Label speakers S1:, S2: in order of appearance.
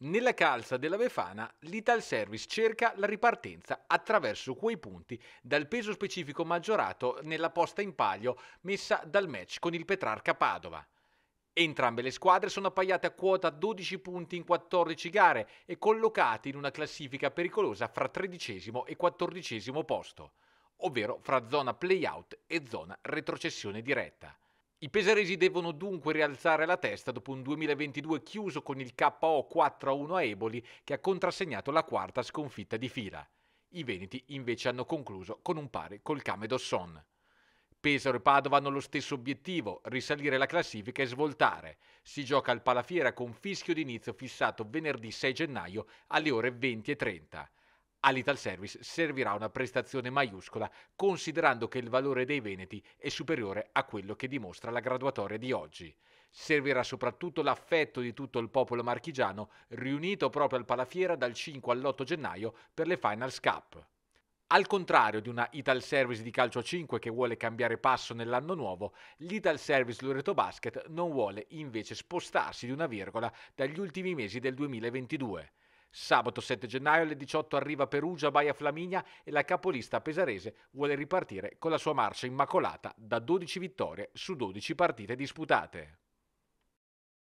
S1: Nella calza della Befana l'Ital Service cerca la ripartenza attraverso quei punti dal peso specifico maggiorato nella posta in palio messa dal match con il Petrarca Padova. Entrambe le squadre sono appaiate a quota 12 punti in 14 gare e collocate in una classifica pericolosa fra tredicesimo e quattordicesimo posto, ovvero fra zona play-out e zona retrocessione diretta. I pesaresi devono dunque rialzare la testa dopo un 2022 chiuso con il KO 4-1 a Eboli che ha contrassegnato la quarta sconfitta di fila. I veneti invece hanno concluso con un pari col Camedosson. Pesaro e Padova hanno lo stesso obiettivo, risalire la classifica e svoltare. Si gioca al Palafiera con fischio d'inizio fissato venerdì 6 gennaio alle ore 20.30. All'Ital Service servirà una prestazione maiuscola considerando che il valore dei Veneti è superiore a quello che dimostra la graduatoria di oggi. Servirà soprattutto l'affetto di tutto il popolo marchigiano riunito proprio al Palafiera dal 5 all'8 gennaio per le Finals Cup. Al contrario di una Ital Service di calcio a 5 che vuole cambiare passo nell'anno nuovo, l'Ital Service Loreto Basket non vuole invece spostarsi di una virgola dagli ultimi mesi del 2022. Sabato 7 gennaio alle 18 arriva Perugia, Baia Flaminia e la capolista pesarese vuole ripartire con la sua marcia immacolata da 12 vittorie su 12 partite disputate.